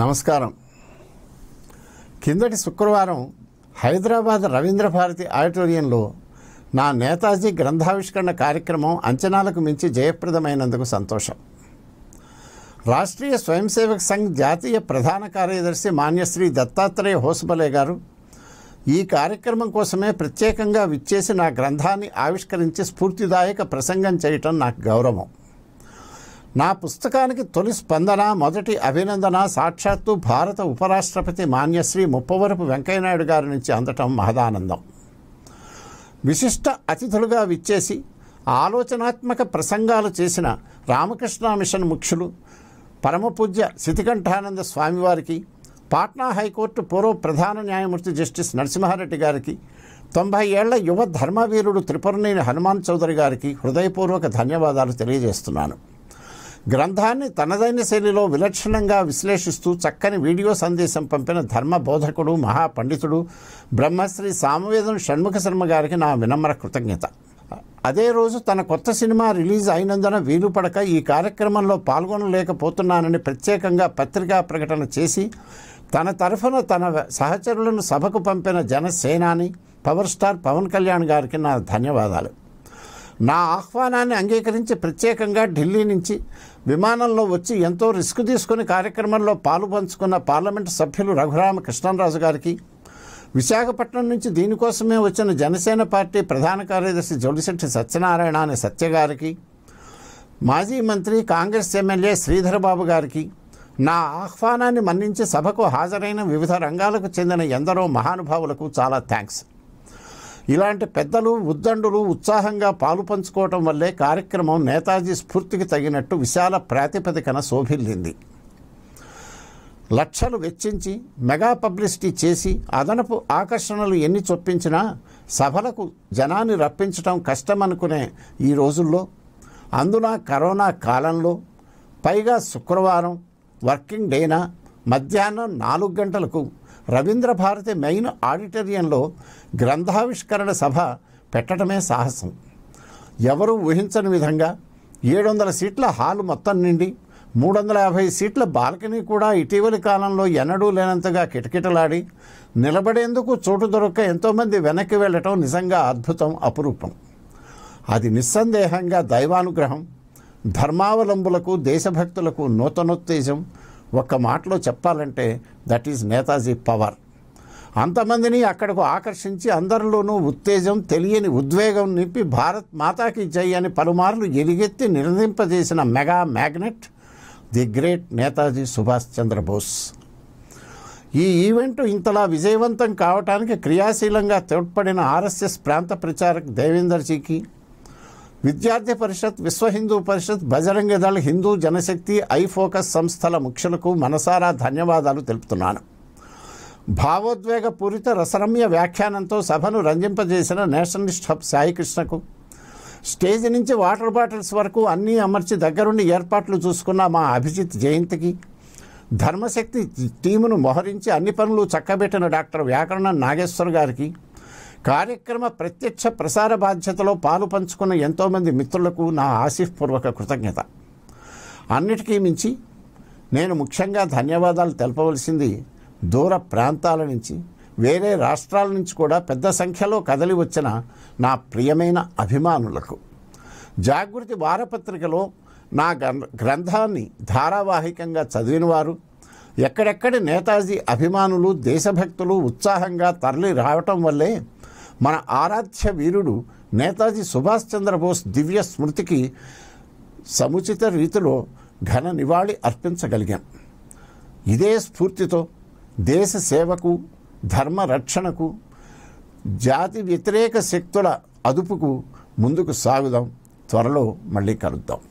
నమస్కారం కిందటి శుక్రవారం హైదరాబాద్ రవీంద్ర భారతి ఆడిటోరియంలో నా నేతాజీ గ్రంథావిష్కరణ కార్యక్రమం అంచనాలకు మించి జయప్రదమైనందుకు సంతోషం రాష్ట్రీయ స్వయం సేవక సంఘ్ జాతీయ ప్రధాన కార్యదర్శి మాన్యశ్రీ దత్తాత్రేయ హోసబలే గారు ఈ కార్యక్రమం కోసమే ప్రత్యేకంగా విచ్చేసి నా గ్రంథాన్ని ఆవిష్కరించి స్ఫూర్తిదాయక ప్రసంగం చేయటం నాకు గౌరవం నా పుస్తకానికి తొలి స్పందన మొదటి అభినందన సాక్షాత్తు భారత ఉపరాష్ట్రపతి మాన్యశ్రీ ముప్పవరపు వెంకయ్యనాయుడు గారి నుంచి అందటం మహదానందం విశిష్ట అతిథులుగా విచ్చేసి ఆలోచనాత్మక ప్రసంగాలు చేసిన రామకృష్ణ మిషన్ ముఖ్యులు పరమపూజ్య శితికంఠానంద స్వామివారికి పాట్నా హైకోర్టు పూర్వ ప్రధాన న్యాయమూర్తి జస్టిస్ నరసింహారెడ్డి గారికి తొంభై ఏళ్ల యువ ధర్మవీరుడు త్రిపురనేని హనుమాన్ చౌదరి గారికి హృదయపూర్వక ధన్యవాదాలు తెలియజేస్తున్నాను గ్రంథాన్ని తనదైన శైలిలో విలక్షణంగా విశ్లేషిస్తూ చక్కని వీడియో సందేశం పంపిన ధర్మ బోధకుడు మహాపండితుడు బ్రహ్మశ్రీ సామవేదం షణ్ముఖ శర్మ గారికి నా వినమ్ర కృతజ్ఞత అదే రోజు తన కొత్త సినిమా రిలీజ్ అయినందున వీలుపడక ఈ కార్యక్రమంలో పాల్గొనలేకపోతున్నానని ప్రత్యేకంగా పత్రికా ప్రకటన చేసి తన తరఫున తన సహచరులను సభకు పంపిన జనసేనాని పవర్ స్టార్ పవన్ కళ్యాణ్ గారికి నా ధన్యవాదాలు నా ఆహ్వానాన్ని అంగీకరించి ప్రత్యేకంగా ఢిల్లీ నుంచి విమానంలో వచ్చి ఎంతో రిస్క్ తీసుకుని కార్యక్రమంలో పాలు పంచుకున్న పార్లమెంటు సభ్యులు రఘురామ కృష్ణరాజు గారికి విశాఖపట్నం నుంచి దీనికోసమే వచ్చిన జనసేన పార్టీ ప్రధాన కార్యదర్శి జోడిశెట్టి సత్యనారాయణ అనే సత్య గారికి మాజీ మంత్రి కాంగ్రెస్ ఎమ్మెల్యే శ్రీధరబాబు గారికి నా ఆహ్వానాన్ని మన్నించి సభకు హాజరైన వివిధ రంగాలకు చెందిన ఎందరో మహానుభావులకు చాలా థ్యాంక్స్ ఇలాంటి పెద్దలు ఉద్దండులు ఉత్సాహంగా పాలు పంచుకోవటం వల్లే కార్యక్రమం నేతాజీ స్ఫూర్తికి తగినట్టు విశాల ప్రాతిపదికన శోభిల్లింది లక్షలు వెచ్చించి మెగా పబ్లిసిటీ చేసి అదనపు ఆకర్షణలు ఎన్ని చొప్పించినా సభలకు జనాన్ని రప్పించటం కష్టమనుకునే ఈ రోజుల్లో అందున కరోనా కాలంలో పైగా శుక్రవారం వర్కింగ్ డేనా మధ్యాహ్నం నాలుగు గంటలకు రవీంద్ర భారతి మెయిన్ ఆడిటోరియంలో గ్రంథావిష్కరణ సభ పెట్టడమే సాహసం ఎవరూ ఊహించని విధంగా ఏడు వందల సీట్ల హాలు మొత్తం నిండి మూడు వందల యాభై సీట్ల బాల్కనీ కూడా ఇటీవలి కాలంలో ఎన్నడూ లేనంతగా కిటకిటలాడి నిలబడేందుకు చోటు దొరక్క ఎంతోమంది వెనక్కి వెళ్ళటం నిజంగా అద్భుతం అపురూపం అది నిస్సందేహంగా దైవానుగ్రహం ధర్మావలంబులకు దేశభక్తులకు నూతనోత్తేజం ఒక్క మాటలో చెప్పాలంటే దట్ ఈజ్ నేతాజీ పవర్ అంతమందిని అక్కడకు ఆకర్షించి అందరిలోనూ ఉత్తేజం తెలియని ఉద్వేగం నింపి భారత్ మాతాకి జై అని పలుమార్లు ఎలిగెత్తి నిర్దింపజేసిన mega magnet the great Netaji Subhash Chandra Bose ఈ ఈవెంట్ ఇంతలా విజయవంతం కావటానికి క్రియాశీలంగా తోడ్పడిన ఆర్ఎస్ఎస్ ప్రాంత ప్రచారక్ దేవేందర్జీకి విద్యార్థి పరిషత్ విశ్వ హిందూ పరిషత్ బజరంగ దళ హిందూ జనశక్తి ఐ ఫోకస్ సంస్థల ముఖ్యులకు మనసారా ధన్యవాదాలు తెలుపుతున్నాను భావోద్వేగ పూరిత రసరమ్య వ్యాఖ్యానంతో సభను రంజింపజేసిన నేషనలిస్ట్ హబ్ సాయికృష్ణకు స్టేజ్ నుంచి వాటర్ బాటిల్స్ వరకు అన్నీ అమర్చి దగ్గరుండి ఏర్పాట్లు చూసుకున్న మా అభిజిత్ జయంతికి ధర్మశక్తి టీమును మొహరించి అన్ని పనులు చక్కబెట్టిన డాక్టర్ వ్యాకరణ నాగేశ్వర్ గారికి కార్యక్రమ ప్రత్యక్ష ప్రసార బాధ్యతలో పాలు పంచుకున్న ఎంతోమంది మిత్రులకు నా ఆశీస్పూర్వక కృతజ్ఞత అన్నిటికీ మించి నేను ముఖ్యంగా ధన్యవాదాలు తెలపవలసింది దూర ప్రాంతాల నుంచి వేరే రాష్ట్రాల నుంచి కూడా పెద్ద సంఖ్యలో కదలి వచ్చిన నా ప్రియమైన అభిమానులకు జాగృతి వారపత్రికలో నా గ్రంథాన్ని ధారావాహికంగా చదివినవారు ఎక్కడెక్కడ నేతాజీ అభిమానులు దేశభక్తులు ఉత్సాహంగా తరలి రావటం వల్లే మన ఆరాధ్య వీరుడు నేతాజీ సుభాష్ చంద్రబోస్ దివ్య స్మృతికి సముచిత రీతిలో ఘన నివాళి అర్పించగలిగాం ఇదే స్ఫూర్తితో దేశ సేవకు ధర్మ రక్షణకు జాతి వ్యతిరేక శక్తుల అదుపుకు ముందుకు సాగుదాం త్వరలో మళ్ళీ కలుద్దాం